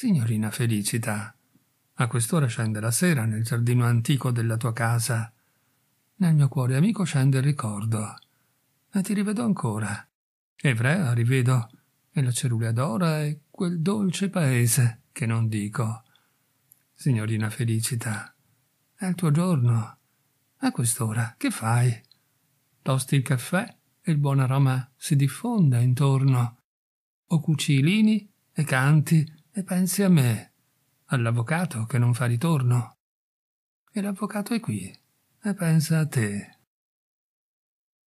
Signorina Felicita, a quest'ora scende la sera nel giardino antico della tua casa. Nel mio cuore amico scende il ricordo. E ti rivedo ancora. Evrea rivedo, e la cerulea d'ora e quel dolce paese che non dico. Signorina Felicita, è il tuo giorno. A quest'ora che fai? Tosti il caffè e il buon aroma si diffonda intorno. O cucilini e canti e pensi a me, all'avvocato che non fa ritorno. E l'avvocato è qui e pensa a te.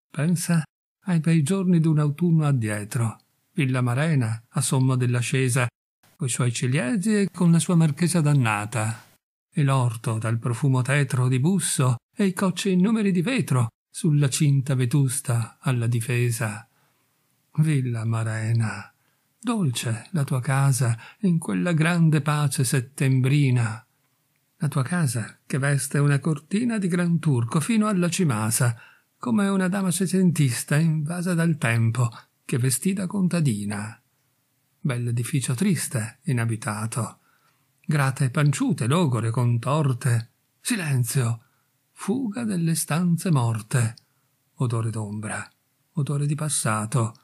Pensa ai bei giorni d'un autunno addietro, Villa Marena, a sommo dell'ascesa, coi suoi ciliegi e con la sua marchesa dannata, e l'orto dal profumo tetro di busso e i cocci innumeri di vetro sulla cinta vetusta alla difesa. Villa Marena. Dolce la tua casa in quella grande pace settembrina. La tua casa che veste una cortina di gran turco fino alla cimasa, come una dama secentista invasa dal tempo che vestì da contadina. Bell'edificio triste, inabitato. Grate panciute, logore, contorte. Silenzio! Fuga delle stanze morte. Odore d'ombra, odore di passato,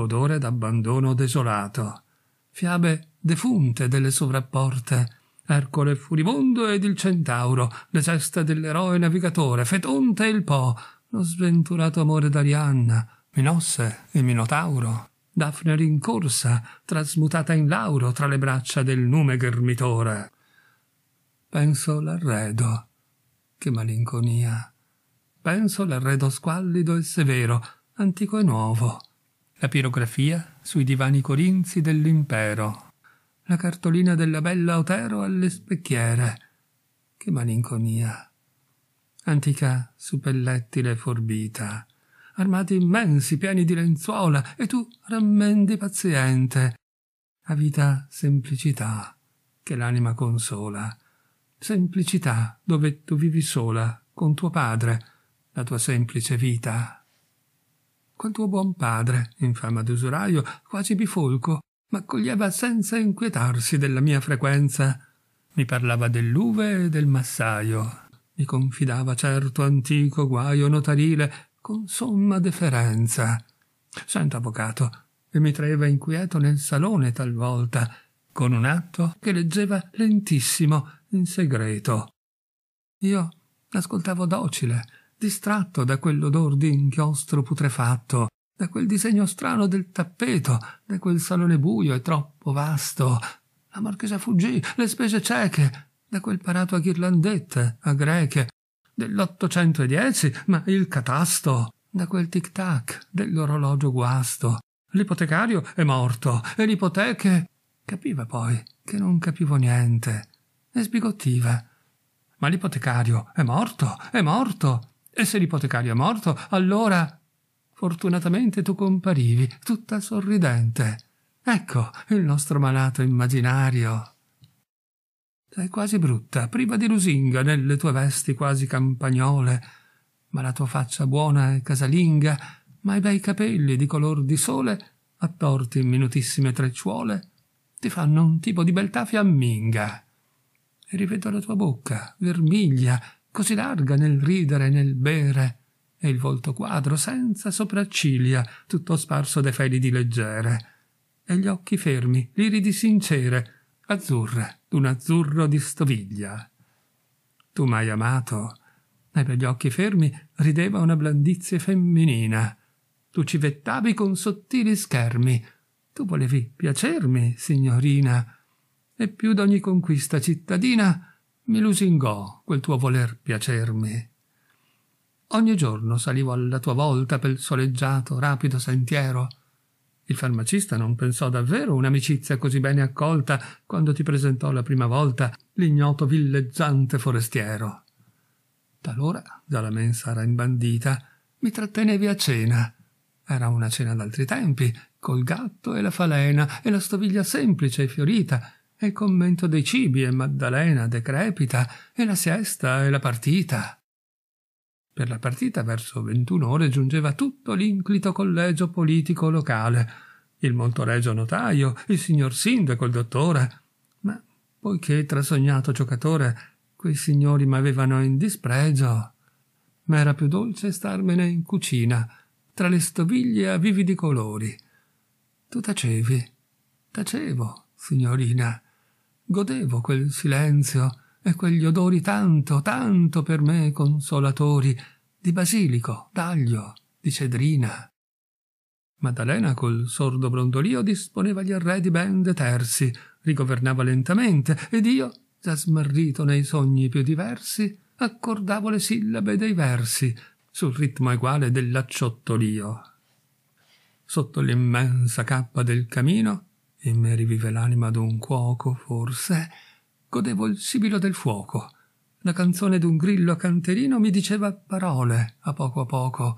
odore d'abbandono desolato, fiabe defunte delle sovrapporte, Ercole furibondo ed il centauro, le ceste dell'eroe navigatore, Fetonte e il Po, lo sventurato amore d'Arianna, Minosse e Minotauro, Daphne rincorsa, trasmutata in lauro tra le braccia del nume ghermitore. Penso l'arredo, che malinconia. Penso l'arredo squallido e severo, antico e nuovo, la pirografia sui divani corinzi dell'impero, la cartolina della bella Otero alle specchiere. Che malinconia! Antica suppellettile forbita, armati immensi pieni di lenzuola, e tu rammendi paziente, avita semplicità che l'anima consola, semplicità dove tu vivi sola con tuo padre, la tua semplice vita quel tuo buon padre, in fama d'usuraio, quasi bifolco, m'accoglieva senza inquietarsi della mia frequenza. Mi parlava dell'uve e del massaio, mi confidava certo antico guaio notarile con somma deferenza. Sento avvocato, e mi traeva inquieto nel salone talvolta, con un atto che leggeva lentissimo, in segreto. Io l'ascoltavo docile, distratto da quell'odor di inchiostro putrefatto, da quel disegno strano del tappeto, da quel salone buio e troppo vasto. La marchesa fuggì, le spese cieche, da quel parato a ghirlandette, a greche, dell'ottocentodieci, ma il catasto, da quel tic-tac dell'orologio guasto. L'ipotecario è morto e l'ipoteche. Capiva poi che non capivo niente e sbigottiva. Ma l'ipotecario è morto, è morto. E se l'ipotecario è morto, allora... Fortunatamente tu comparivi, tutta sorridente. Ecco il nostro malato immaginario. Sei quasi brutta, priva di lusinga nelle tue vesti quasi campagnole, ma la tua faccia buona e casalinga, ma i bei capelli di color di sole, attorti in minutissime trecciuole, ti fanno un tipo di beltà fiamminga. E rivedo la tua bocca, vermiglia, così larga nel ridere e nel bere, e il volto quadro senza sopracciglia, tutto sparso dai feli di leggere, e gli occhi fermi, liridi sincere, azzurre, d'un azzurro di stoviglia. Tu m'hai amato, e per gli occhi fermi rideva una blandizie femminina. Tu civettavi con sottili schermi, tu volevi piacermi, signorina, e più d'ogni conquista cittadina mi lusingò quel tuo voler piacermi. Ogni giorno salivo alla tua volta pel soleggiato, rapido sentiero. Il farmacista non pensò davvero un'amicizia così bene accolta quando ti presentò la prima volta l'ignoto villeggiante forestiero. Talora, già la mensa era imbandita, mi trattenevi a cena. Era una cena d'altri tempi, col gatto e la falena e la stoviglia semplice e fiorita, e il commento dei cibi e Maddalena decrepita e la siesta e la partita. Per la partita verso 21 ore giungeva tutto l'inclito collegio politico locale, il Montoregio notaio, il signor sindaco, il dottore, ma poiché trasognato giocatore quei signori m'avevano in dispregio, m'era più dolce starmene in cucina, tra le stoviglie a vividi colori. Tu tacevi, tacevo, signorina, godevo quel silenzio e quegli odori tanto, tanto per me consolatori di basilico, d'aglio, di cedrina. Maddalena col sordo brontolio disponeva gli arredi ben detersi, rigovernava lentamente ed io, già smarrito nei sogni più diversi, accordavo le sillabe dei versi sul ritmo eguale dell'acciottolio. Sotto l'immensa cappa del camino in me rivive l'anima d'un cuoco, forse, godevo il sibilo del fuoco. La canzone d'un grillo canterino mi diceva parole a poco a poco,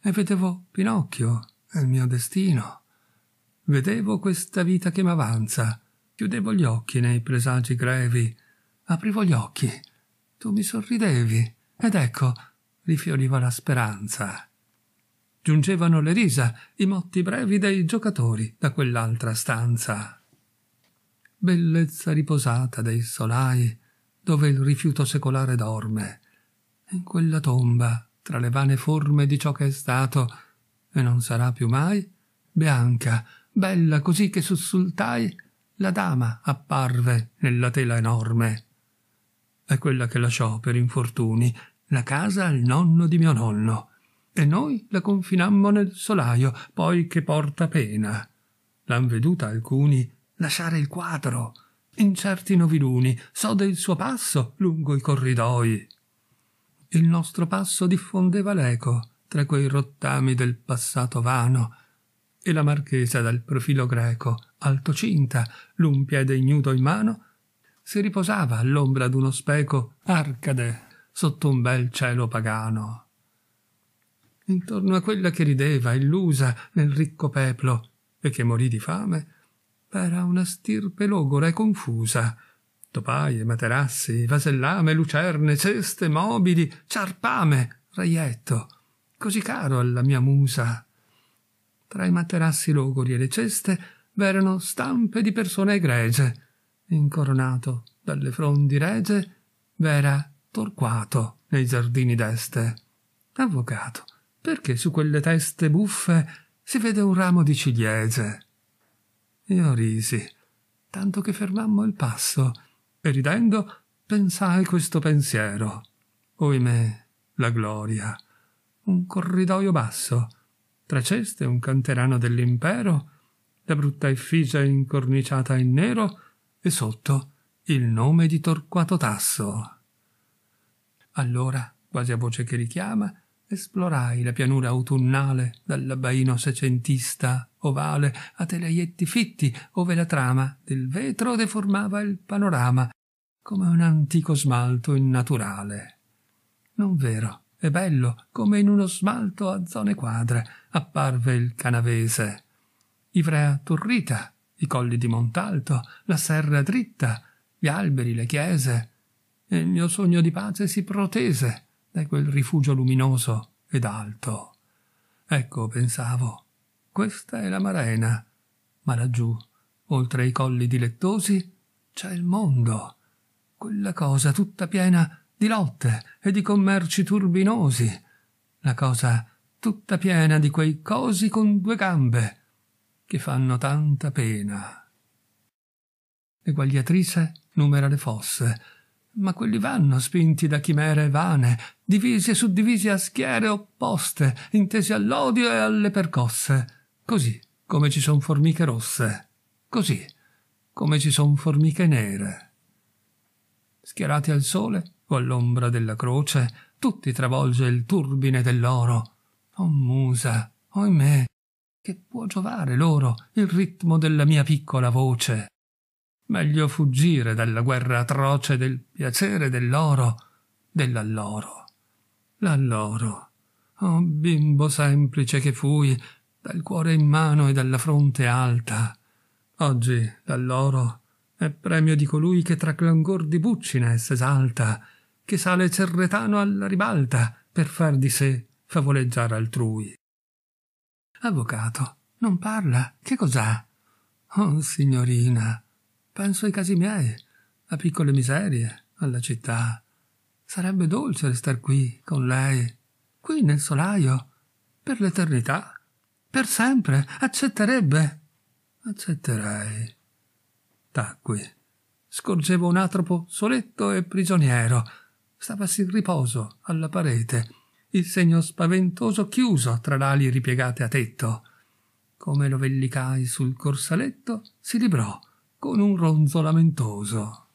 e vedevo Pinocchio e il mio destino. Vedevo questa vita che m'avanza, chiudevo gli occhi nei presagi grevi, aprivo gli occhi, tu mi sorridevi, ed ecco rifioriva la speranza giungevano le risa, i motti brevi dei giocatori da quell'altra stanza. Bellezza riposata dei solai dove il rifiuto secolare dorme, in quella tomba, tra le vane forme di ciò che è stato e non sarà più mai, bianca, bella così che sussultai, la dama apparve nella tela enorme. È quella che lasciò per infortuni la casa al nonno di mio nonno, e noi la confinammo nel solaio poi che porta pena l'han veduta alcuni lasciare il quadro in certi noviluni so del suo passo lungo i corridoi il nostro passo diffondeva l'eco tra quei rottami del passato vano e la marchesa dal profilo greco altocinta l'un piede ignudo in mano si riposava all'ombra d'uno speco arcade sotto un bel cielo pagano intorno a quella che rideva illusa nel ricco peplo e che morì di fame, era una stirpe logora e confusa. Topaie, materassi, vasellame, lucerne, ceste, mobili, ciarpame, reietto, così caro alla mia musa. Tra i materassi logori e le ceste v'erano stampe di persone egregie. Incoronato dalle frondi regie, v'era Torquato nei giardini d'este, avvocato, perché su quelle teste buffe si vede un ramo di ciliegie. Io risi, tanto che fermammo il passo, e ridendo pensai questo pensiero. Oimè, la gloria. Un corridoio basso, tra ceste un canterano dell'impero, la brutta effigie incorniciata in nero e sotto il nome di Torquato Tasso. Allora, quasi a voce che richiama, Esplorai la pianura autunnale dall'abbaino secentista ovale a telaietti fitti, ove la trama del vetro deformava il panorama come un antico smalto innaturale. Non vero, e bello, come in uno smalto a zone quadre, apparve il canavese. Ivrea turrita, i colli di Montalto, la serra dritta, gli alberi, le chiese. E il mio sogno di pace si protese da quel rifugio luminoso ed alto. Ecco, pensavo, questa è la marena, ma laggiù, oltre i colli dilettosi, c'è il mondo, quella cosa tutta piena di lotte e di commerci turbinosi, la cosa tutta piena di quei cosi con due gambe che fanno tanta pena. L'eguagliatrice numera le fosse, ma quelli vanno spinti da chimere vane, divisi e suddivisi a schiere opposte, intesi all'odio e alle percosse. Così come ci son formiche rosse, così come ci son formiche nere. Schierati al sole o all'ombra della croce, tutti travolge il turbine dell'oro. O oh musa, oimè, oh che può giovare loro il ritmo della mia piccola voce? Meglio fuggire dalla guerra atroce del piacere dell'oro, dell'alloro. L'alloro. Oh bimbo semplice che fui, dal cuore in mano e dalla fronte alta. Oggi l'alloro è premio di colui che tra clangor di buccine s'esalta, che sale cerretano alla ribalta per far di sé favoleggiare altrui. Avvocato, non parla, che cos'ha? Oh signorina, Penso ai casi miei, a piccole miserie, alla città. Sarebbe dolce restar qui, con lei, qui nel solaio, per l'eternità, per sempre, accetterebbe. Accetterei. Tacqui. Scorgevo un atropo soletto e prigioniero. Stavasi in riposo, alla parete, il segno spaventoso chiuso tra l'ali ripiegate a tetto. Come lo vellicai sul corsaletto, si librò con un ronzo lamentoso.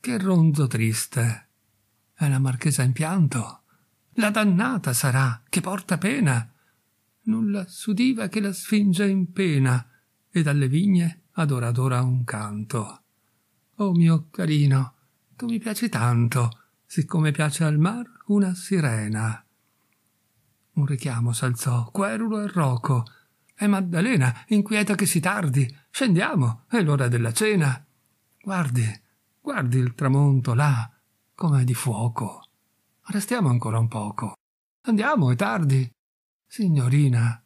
Che ronzo triste! È la marchesa in pianto. La dannata sarà, che porta pena. Nulla s'udiva che la sfinge in pena, e dalle vigne ad ora ad ora un canto. Oh mio carino, tu mi piaci tanto, siccome piace al mar una sirena. Un richiamo s'alzò, querulo e roco, è eh, Maddalena, inquieta che si tardi. Scendiamo, è l'ora della cena. Guardi, guardi il tramonto là, com'è di fuoco. Restiamo ancora un poco. Andiamo, è tardi. Signorina,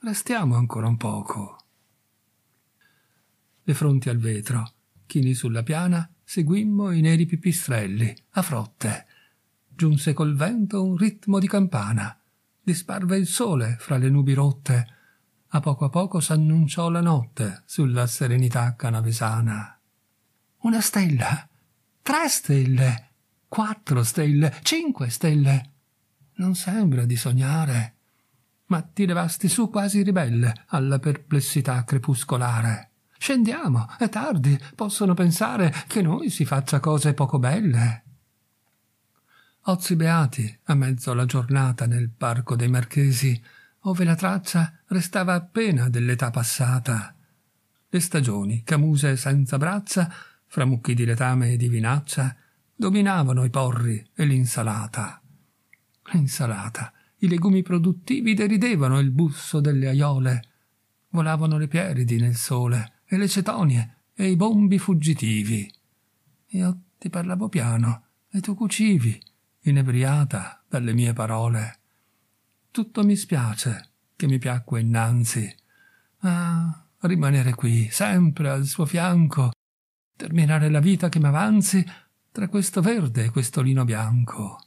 restiamo ancora un poco. Le fronti al vetro, chini sulla piana, seguimmo i neri pipistrelli, a frotte. Giunse col vento un ritmo di campana. Disparve il sole fra le nubi rotte a poco a poco s'annunciò la notte sulla serenità canavesana. Una stella, tre stelle, quattro stelle, cinque stelle. Non sembra di sognare, ma ti levasti su quasi ribelle alla perplessità crepuscolare. Scendiamo, è tardi, possono pensare che noi si faccia cose poco belle. Ozi beati, a mezzo la giornata nel parco dei Marchesi, ove la traccia restava appena dell'età passata. Le stagioni, camuse senza braccia, fra mucchi di letame e di vinaccia, dominavano i porri e l'insalata. L'insalata, i legumi produttivi deridevano il busso delle aiole, volavano le pieridi nel sole e le cetonie e i bombi fuggitivi. Io ti parlavo piano e tu cucivi, inebriata dalle mie parole tutto mi spiace che mi piacque innanzi. Ah, rimanere qui, sempre al suo fianco, terminare la vita che m'avanzi tra questo verde e questo lino bianco.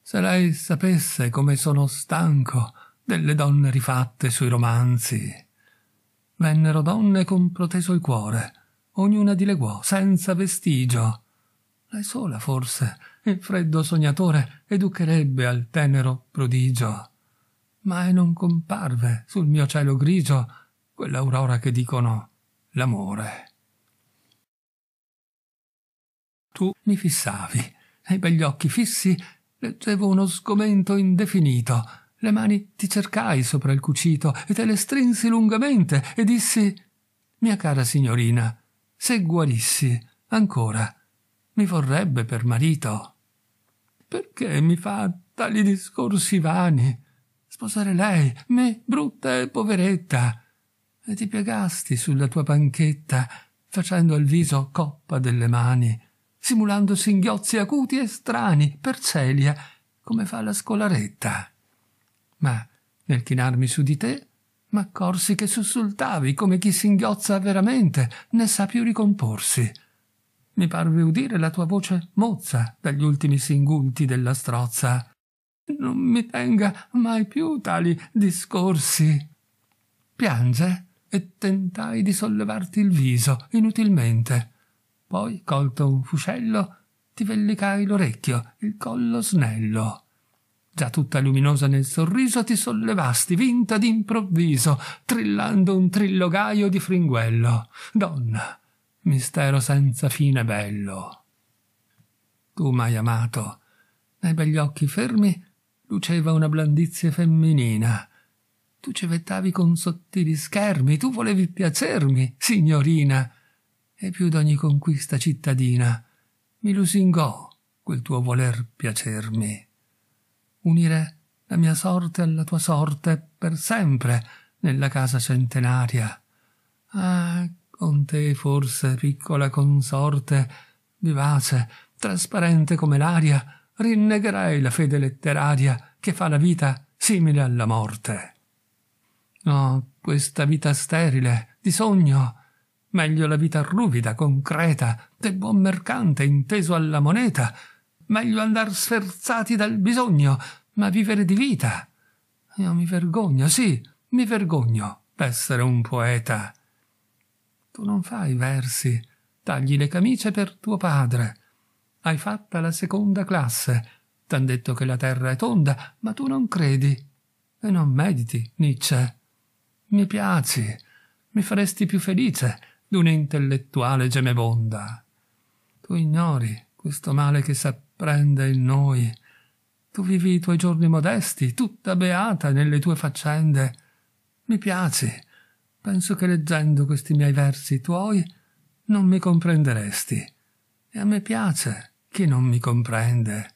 Se lei sapesse come sono stanco delle donne rifatte sui romanzi. Vennero donne con proteso il cuore, ognuna dileguò, senza vestigio. Lei sola, forse, il freddo sognatore educherebbe al tenero prodigio ma non comparve sul mio cielo grigio quell'aurora che dicono l'amore. Tu mi fissavi, nei begli occhi fissi leggevo uno sgomento indefinito. Le mani ti cercai sopra il cucito e te le strinsi lungamente e dissi Mia cara signorina, se guarissi ancora, mi vorrebbe per marito. Perché mi fa tali discorsi vani? sposare lei, me brutta e poveretta. E ti piegasti sulla tua panchetta, facendo al viso coppa delle mani, simulando singhiozzi acuti e strani per Celia, come fa la scolaretta. Ma nel chinarmi su di te, m'accorsi che sussultavi come chi singhiozza veramente, né sa più ricomporsi. Mi parve udire la tua voce mozza dagli ultimi singulti della strozza non mi tenga mai più tali discorsi. Piange e tentai di sollevarti il viso inutilmente. Poi, colto un fuscello, ti vellicai l'orecchio, il collo snello. Già tutta luminosa nel sorriso ti sollevasti, vinta d'improvviso, trillando un trillogaio di fringuello. Donna, mistero senza fine bello. Tu m'hai amato, nei begli occhi fermi luceva una blandizia femminina. Tu cevettavi con sottili schermi, tu volevi piacermi, signorina, e più d'ogni conquista cittadina mi lusingò quel tuo voler piacermi. Unire la mia sorte alla tua sorte per sempre nella casa centenaria. Ah, con te forse, piccola consorte, vivace, trasparente come l'aria, rinnegherai la fede letteraria che fa la vita simile alla morte. Oh, questa vita sterile, di sogno, meglio la vita ruvida, concreta, del buon mercante inteso alla moneta, meglio andar sferzati dal bisogno, ma vivere di vita. Io mi vergogno, sì, mi vergogno d'essere un poeta. Tu non fai versi, tagli le camicie per tuo padre, hai fatta la seconda classe. T'han detto che la terra è tonda, ma tu non credi. E non mediti, Nietzsche. Mi piaci. Mi faresti più felice d'una intellettuale gemebonda. Tu ignori questo male che s'apprende in noi. Tu vivi i tuoi giorni modesti, tutta beata nelle tue faccende. Mi piaci. Penso che leggendo questi miei versi tuoi non mi comprenderesti. E a me piace chi non mi comprende.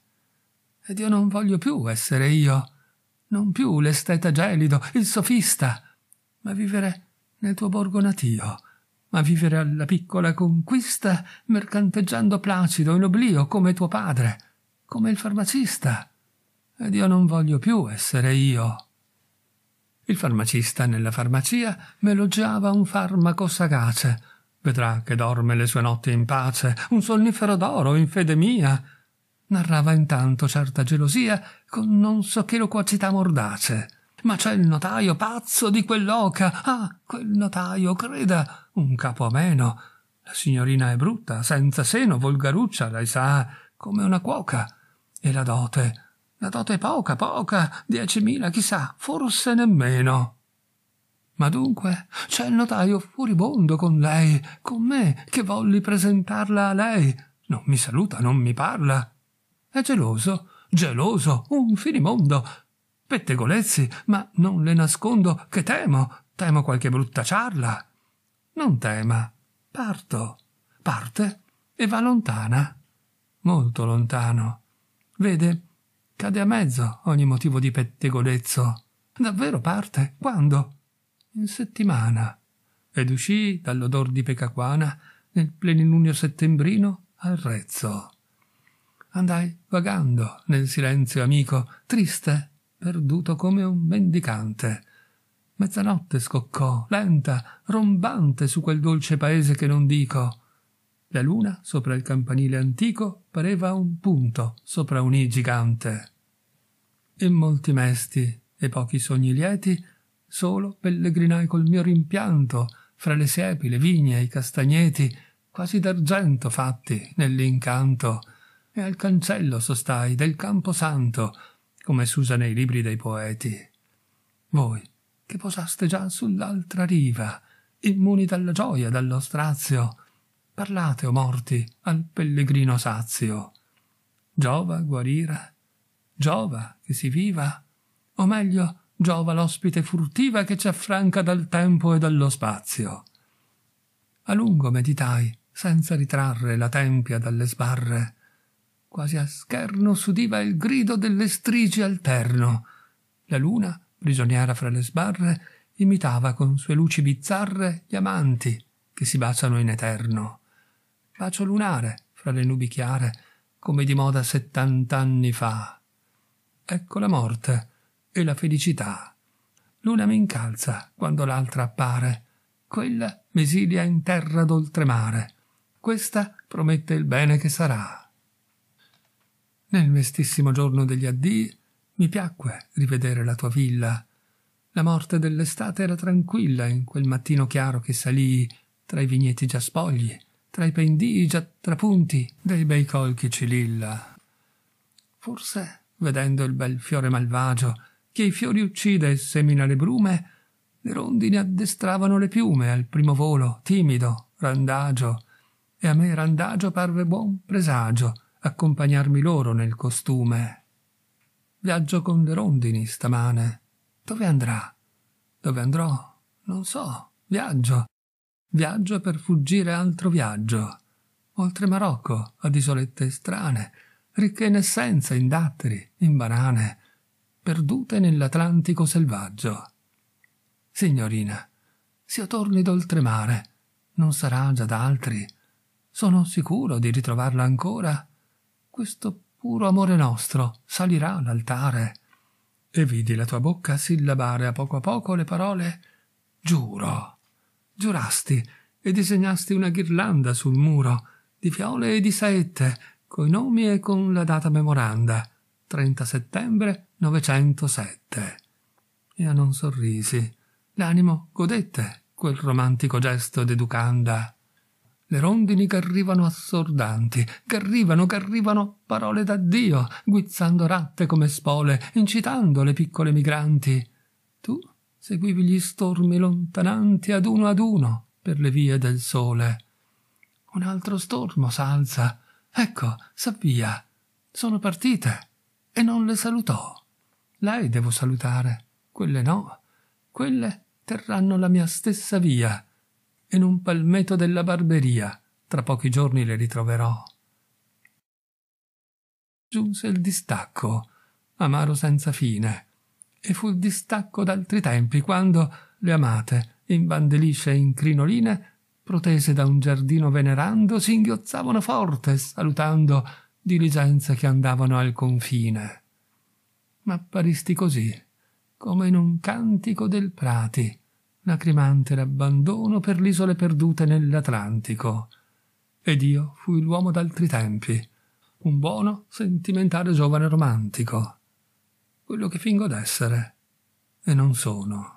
Ed io non voglio più essere io, non più l'esteta gelido, il sofista, ma vivere nel tuo borgo natio, ma vivere alla piccola conquista, mercanteggiando placido in oblio come tuo padre, come il farmacista. Ed io non voglio più essere io. Il farmacista nella farmacia me elogiava un farmaco sagace, vedrà che dorme le sue notti in pace, un sonnifero d'oro in fede mia. Narrava intanto certa gelosia con non so che loquacità mordace. Ma c'è il notaio pazzo di quell'oca. Ah, quel notaio, creda, un capo ameno. La signorina è brutta, senza seno, volgaruccia, lei sa, come una cuoca. E la dote, la dote è poca, poca, diecimila, chissà, forse nemmeno. Ma dunque c'è il notaio furibondo con lei, con me, che volli presentarla a lei. Non mi saluta, non mi parla. È geloso, geloso, un finimondo. Pettegolezzi, ma non le nascondo che temo, temo qualche brutta ciarla. Non tema, parto, parte e va lontana, molto lontano. Vede, cade a mezzo ogni motivo di pettegolezzo. Davvero parte? Quando? in settimana ed uscì dall'odor di pecacuana nel plenilunio settembrino al rezzo. Andai vagando nel silenzio amico, triste, perduto come un mendicante. Mezzanotte scoccò, lenta, rombante su quel dolce paese che non dico. La luna sopra il campanile antico pareva un punto sopra un i gigante. E molti mesti e pochi sogni lieti Solo pellegrinai col mio rimpianto fra le siepi, le vigne, i castagneti, quasi d'argento fatti nell'incanto, e al cancello sostai del Camposanto, come s'usa nei libri dei poeti. Voi, che posaste già sull'altra riva, immuni dalla gioia, dallo strazio, parlate, o morti, al pellegrino sazio. Giova guarire? Giova che si viva? O meglio, giova l'ospite furtiva che ci affranca dal tempo e dallo spazio. A lungo meditai, senza ritrarre la tempia dalle sbarre. Quasi a scherno s'udiva il grido delle strigi alterno. La luna, prigioniera fra le sbarre, imitava con sue luci bizzarre gli amanti che si baciano in eterno. Bacio lunare fra le nubi chiare, come di moda settant'anni fa. Ecco la morte, e la felicità. L'una mi incalza quando l'altra appare, quella m'esilia in terra d'oltremare, questa promette il bene che sarà. Nel mestissimo giorno degli addii mi piacque rivedere la tua villa. La morte dell'estate era tranquilla in quel mattino chiaro che salii tra i vigneti già spogli, tra i pendii già trapunti dei bei colchi cililla. Forse, vedendo il bel fiore malvagio che i fiori uccide e semina le brume, le rondini addestravano le piume al primo volo, timido, randagio, e a me randagio parve buon presagio accompagnarmi loro nel costume. Viaggio con le rondini stamane. Dove andrà? Dove andrò? Non so. Viaggio. Viaggio per fuggire altro viaggio. Oltre Marocco, ad isolette strane, ricche in essenza, in datteri, in banane, perdute nell'Atlantico selvaggio. Signorina, se io torni d'oltremare, non sarà già da altri. Sono sicuro di ritrovarla ancora. Questo puro amore nostro salirà all'altare. E vidi la tua bocca sillabare a poco a poco le parole giuro. Giurasti e disegnasti una ghirlanda sul muro di fiole e di saette coi nomi e con la data memoranda 30 settembre 907. Io non sorrisi. L'animo godette quel romantico gesto d'educanda. Le rondini ch'arrivano assordanti, ch'arrivano, ch'arrivano parole d'addio, guizzando ratte come spole, incitando le piccole migranti. Tu seguivi gli stormi lontananti ad uno ad uno per le vie del sole. Un altro stormo s'alza. Ecco, s'avvia. Sono partite e non le salutò. Lei devo salutare, quelle no, quelle terranno la mia stessa via. In un palmetto della barberia, tra pochi giorni le ritroverò. Giunse il distacco, amaro senza fine, e fu il distacco d'altri tempi, quando le amate, in bandelisce e in crinoline, protese da un giardino venerando, singhiozzavano forte, salutando diligenze che andavano al confine. Ma apparisti così, come in un cantico del Prati, lacrimante l'abbandono per l'isole perdute nell'Atlantico. Ed io fui l'uomo d'altri tempi, un buono, sentimentale giovane romantico, quello che fingo d'essere, e non sono.